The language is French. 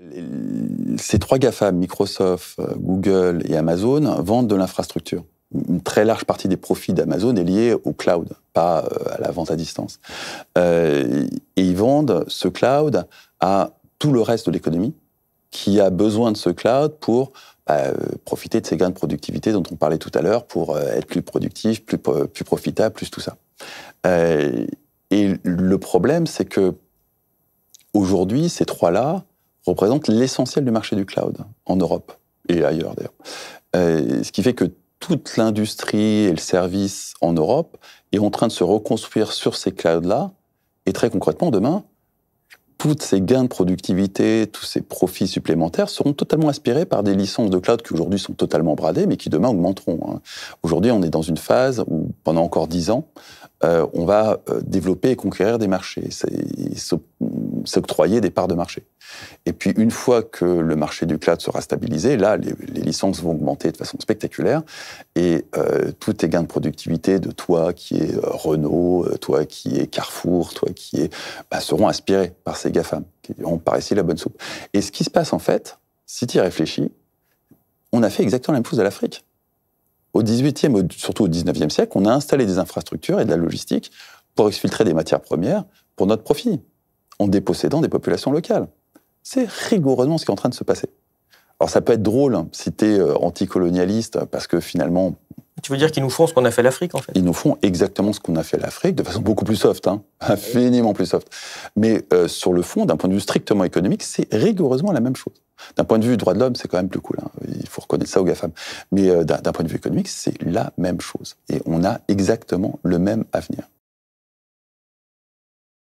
Euh, ces trois GAFA, Microsoft, euh, Google et Amazon, vendent de l'infrastructure. Une très large partie des profits d'Amazon est liée au cloud, pas euh, à la vente à distance. et ils vendent ce cloud à tout le reste de l'économie qui a besoin de ce cloud pour bah, profiter de ces gains de productivité dont on parlait tout à l'heure, pour être plus productif, plus, profitable, plus tout ça. et le problème, c'est que aujourd'hui, ces trois-là, représente l'essentiel du marché du cloud en Europe et ailleurs d'ailleurs. Euh, ce qui fait que toute l'industrie et le service en Europe est en train de se reconstruire sur ces clouds-là. Et très concrètement, demain, tous ces gains de productivité, tous ces profits supplémentaires seront totalement aspirés par des licences de cloud qui aujourd'hui sont totalement bradées, mais qui demain augmenteront. Hein. Aujourd'hui, on est dans une phase où, pendant encore dix ans, euh, on va euh, développer et conquérir des marchés s'octroyer des parts de marché. Et puis une fois que le marché du cloud sera stabilisé, là, les, licences vont augmenter de façon spectaculaire et euh, tous tes gains de productivité de toi qui est euh, Renault, euh, toi qui est Carrefour, toi qui est, bah, seront aspirés par ces GAFAM qui ont par ici la bonne soupe. Et ce qui se passe en fait, si tu y réfléchis, on a fait exactement la même chose à l'Afrique. Au 18e, surtout au 19e siècle, on a installé des infrastructures et de la logistique pour exfiltrer des matières premières pour notre profit en dépossédant des populations locales. C'est rigoureusement ce qui est en train de se passer. Alors ça peut être drôle hein, si t'es euh, anticolonialiste, parce que finalement... Tu veux dire qu'ils nous font ce qu'on a fait l'Afrique, en fait Ils nous font exactement ce qu'on a fait l'Afrique, de façon beaucoup plus soft, hein, infiniment plus soft. Mais euh, sur le fond, d'un point de vue strictement économique, c'est rigoureusement la même chose. D'un point de vue droit de l'homme, c'est quand même plus cool, hein. il faut reconnaître ça aux GAFAM. Mais euh, d'un point de vue économique, c'est la même chose. Et on a exactement le même avenir.